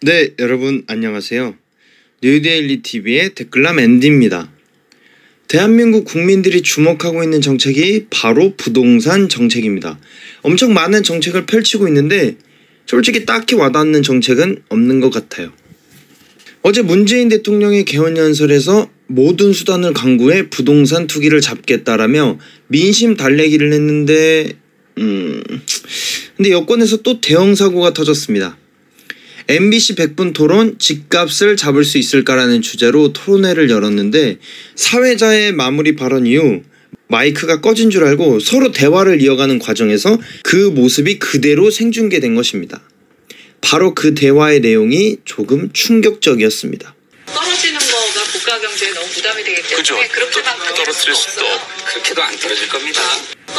네, 여러분 안녕하세요. 뉴데일리 TV의 댓글남 앤디입니다. 대한민국 국민들이 주목하고 있는 정책이 바로 부동산 정책입니다. 엄청 많은 정책을 펼치고 있는데 솔직히 딱히 와닿는 정책은 없는 것 같아요. 어제 문재인 대통령의 개헌연설에서 모든 수단을 강구해 부동산 투기를 잡겠다라며 민심 달래기를 했는데 음... 근데 여권에서 또 대형 사고가 터졌습니다. MBC 100분 토론 집값을 잡을 수 있을까라는 주제로 토론회를 열었는데 사회자의 마무리 발언 이후 마이크가 꺼진 줄 알고 서로 대화를 이어가는 과정에서 그 모습이 그대로 생중계된 것입니다. 바로 그 대화의 내용이 조금 충격적이었습니다. 떨어지는 거가 국가 경제에 너무 부담이 되겠때 그렇죠. 그렇게만 떨어뜨릴 수도 그렇게도 안 떨어질 겁니다.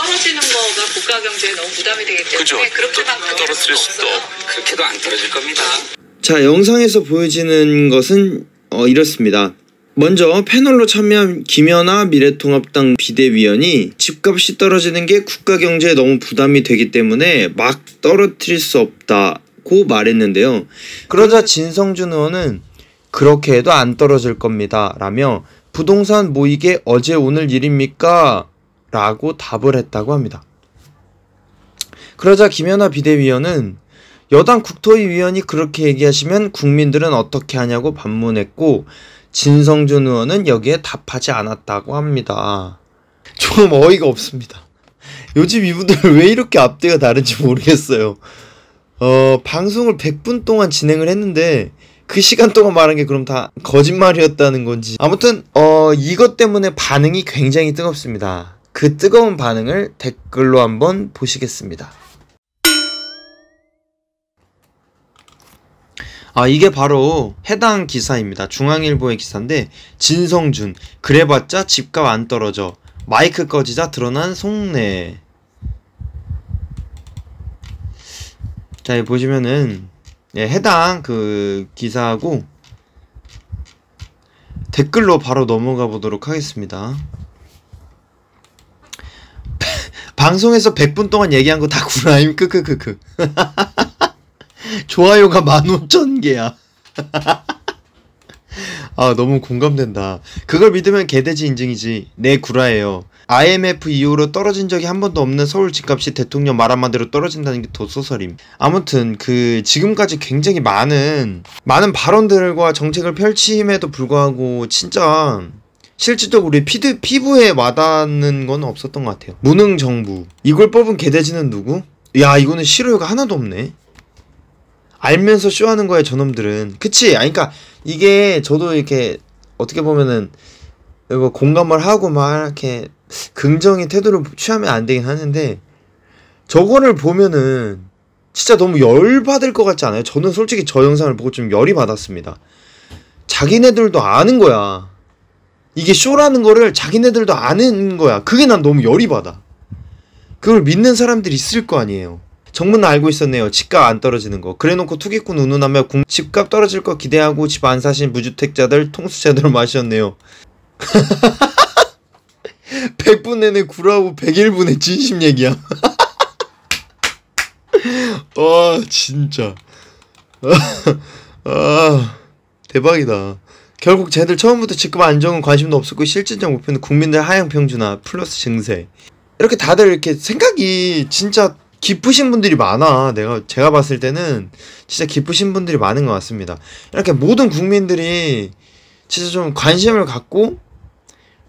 떨어지는 거가 국가 경제에 너무 부담이 되기 때문에 그렇게만 떨어뜨릴 수도 그렇게도 안 떨어질 겁니다. 자 영상에서 보여지는 것은 어, 이렇습니다. 먼저 패널로 참여한 김연아 미래통합당 비대위원이 집값이 떨어지는 게 국가 경제에 너무 부담이 되기 때문에 막 떨어뜨릴 수 없다고 말했는데요. 그러자 진성준 의원은 그렇게 해도 안 떨어질 겁니다. 라며 부동산 모이게 어제 오늘 일입니까? 라고 답을 했다고 합니다. 그러자 김연아 비대위원은 여당 국토위원이 위 그렇게 얘기하시면 국민들은 어떻게 하냐고 반문했고 진성준 의원은 여기에 답하지 않았다고 합니다. 좀 어이가 없습니다. 요즘 이분들 왜 이렇게 앞뒤가 다른지 모르겠어요. 어, 방송을 100분 동안 진행을 했는데 그 시간 동안 말한 게 그럼 다 거짓말이었다는 건지. 아무튼 어, 이것 때문에 반응이 굉장히 뜨겁습니다. 그 뜨거운 반응을 댓글로 한번 보시겠습니다. 아, 이게 바로 해당 기사입니다. 중앙일보의 기사인데, 진성준, 그래봤자 집값 안 떨어져. 마이크 꺼지자 드러난 속내. 자, 여기 보시면은, 예, 해당 그 기사하고 댓글로 바로 넘어가 보도록 하겠습니다. 방송에서 100분 동안 얘기한 거 다 구라임 크크크크 좋아요가 15,000개야 아 너무 공감된다 그걸 믿으면 개돼지 인증이지 내 네, 구라예요 IMF 이후로 떨어진 적이 한 번도 없는 서울 집값이 대통령 말 한마디로 떨어진다는 게 도소설임 아무튼 그 지금까지 굉장히 많은 많은 발언들과 정책을 펼침에도 불구하고 진짜 실질적으로 우리 피드, 피부에 와닿는 건 없었던 것 같아요. 무능 정부. 이걸 뽑은 개돼지는 누구? 야, 이거는 실효가 하나도 없네. 알면서 쇼하는 거야, 저놈들은. 그치? 아, 그니까, 이게 저도 이렇게, 어떻게 보면은, 이거 공감을 하고 막 이렇게 긍정의 태도를 취하면 안 되긴 하는데, 저거를 보면은, 진짜 너무 열받을 것 같지 않아요? 저는 솔직히 저 영상을 보고 좀 열이 받았습니다. 자기네들도 아는 거야. 이게 쇼라는 거를 자기네들도 아는 거야. 그게 난 너무 열이 받아. 그걸 믿는 사람들이 있을 거 아니에요. 정문 알고 있었네요. 집값 안 떨어지는 거. 그래놓고 투기꾼 운운하며 집값 떨어질 거 기대하고 집 안 사신 무주택자들 통수 제대로 마셨네요. 100분 내내 구라하고 101분의 진심 얘기야. 와 어, 진짜. 아, 대박이다. 결국 쟤들 처음부터 직급 안정은 관심도 없었고 실질적 목표는 국민들 하향 평준화 플러스 증세 이렇게 다들 이렇게 생각이 진짜 기쁘신 분들이 많아. 내가 제가 봤을 때는 진짜 기쁘신 분들이 많은 것 같습니다. 이렇게 모든 국민들이 진짜 좀 관심을 갖고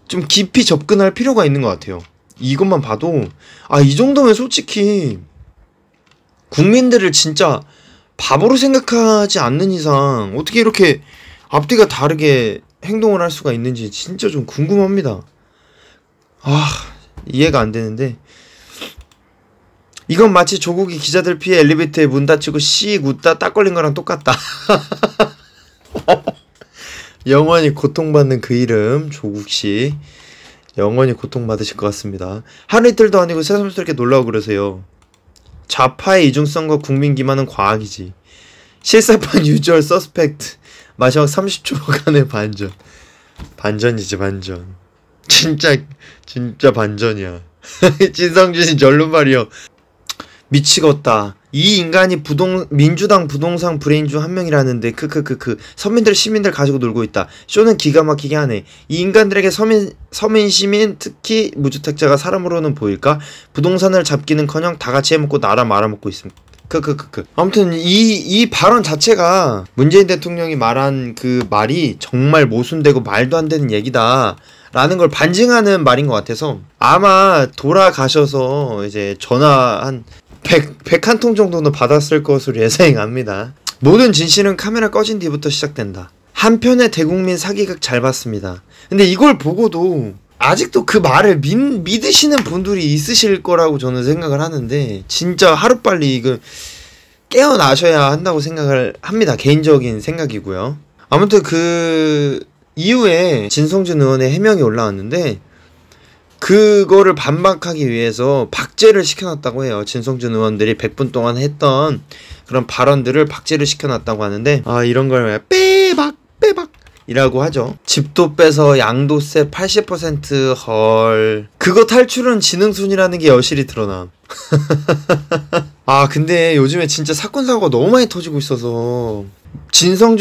좀 깊이 접근할 필요가 있는 것 같아요. 이것만 봐도 아 이 정도면 솔직히 국민들을 진짜 바보로 생각하지 않는 이상 어떻게 이렇게 앞뒤가 다르게 행동을 할 수가 있는지 진짜 좀 궁금합니다. 아, 이해가 안 되는데. 이건 마치 조국이 기자들 피해 엘리베이터에 문 닫히고 씩 웃다 딱 걸린 거랑 똑같다. 영원히 고통받는 그 이름, 조국 씨. 영원히 고통받으실 것 같습니다. 하루 이틀도 아니고 새삼스럽게 놀라고 그러세요. 좌파의 이중성과 국민 기만은 과학이지. 실사판 유저얼 서스펙트. 마지막 30초간의 반전. 반전이지 반전. 진짜 진짜 반전이야. 진성준이 절름발이요. 미치겠다. 이 인간이 부동 민주당 부동산 브레인 중 한 명이라는데 크크크크 그, 그, 그, 서민들 시민들 가지고 놀고 있다. 쇼는 기가 막히게 하네. 이 인간들에게 서민 서민 시민 특히 무주택자가 사람으로는 보일까? 부동산을 잡기는커녕 다 같이 해먹고 나라 말아먹고 있습니다. 크크크크. 그, 그, 그, 아무튼 이, 이 발언 자체가 문재인 대통령이 말한 그 말이 정말 모순되고 말도 안 되는 얘기다. 라는 걸 반증하는 말인 것 같아서 아마 돌아가셔서 이제 전화 한 100, 1 0 0 한 통 정도는 받았을 것으로 예상합니다. 모든 진실은 카메라 꺼진 뒤부터 시작된다. 한편의 대국민 사기극 잘 봤습니다. 근데 이걸 보고도 아직도 그 말을 믿, 믿으시는 분들이 있으실 거라고 저는 생각을 하는데 진짜 하루빨리 이거 깨어나셔야 한다고 생각을 합니다. 개인적인 생각이고요. 아무튼 그 이후에 진성준 의원의 해명이 올라왔는데 그거를 반박하기 위해서 박제를 시켜놨다고 해요. 진성준 의원들이 100분 동안 했던 그런 발언들을 박제를 시켜놨다고 하는데 아 이런 걸 빼박 빼박 이라고 하죠. 집도 빼서 양도세 80%헐 그거 탈출은 지능순이라는 게 여실히 드러남. 아 근데 요즘에 진짜 사건 사고가 너무 많이 터지고 있어서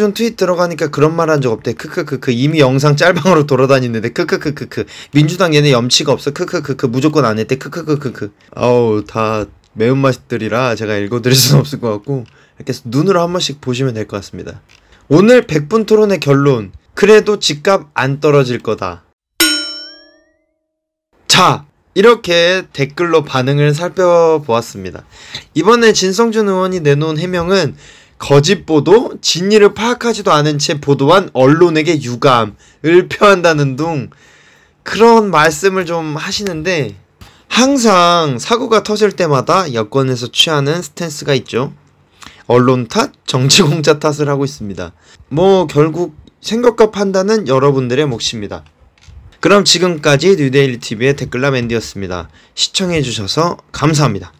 진성준 트윗 들어가니까 그런 말 한 적 없대. 크크크크 이미 영상 짤방으로 돌아다니는데 크크크크크 민주당 얘네 염치가 없어. 크크크크 무조건 안 했대. 크크크크크 어우 다 매운맛들이라 제가 읽어드릴 수는 없을 것 같고 이렇게 눈으로 한 번씩 보시면 될 것 같습니다. 오늘 100분 토론의 결론. 그래도 집값 안 떨어질 거다. 자, 이렇게 댓글로 반응을 살펴보았습니다. 이번에 진성준 의원이 내놓은 해명은 거짓 보도, 진리를 파악하지도 않은 채 보도한 언론에게 유감을 표한다는 둥 그런 말씀을 좀 하시는데 항상 사고가 터질 때마다 여권에서 취하는 스탠스가 있죠. 언론 탓, 정치 공자 탓을 하고 있습니다. 뭐 결국 생각과 판단은 여러분들의 몫입니다. 그럼 지금까지 뉴데일리 TV의 댓글남 앤디였습니다. 시청해 주셔서 감사합니다.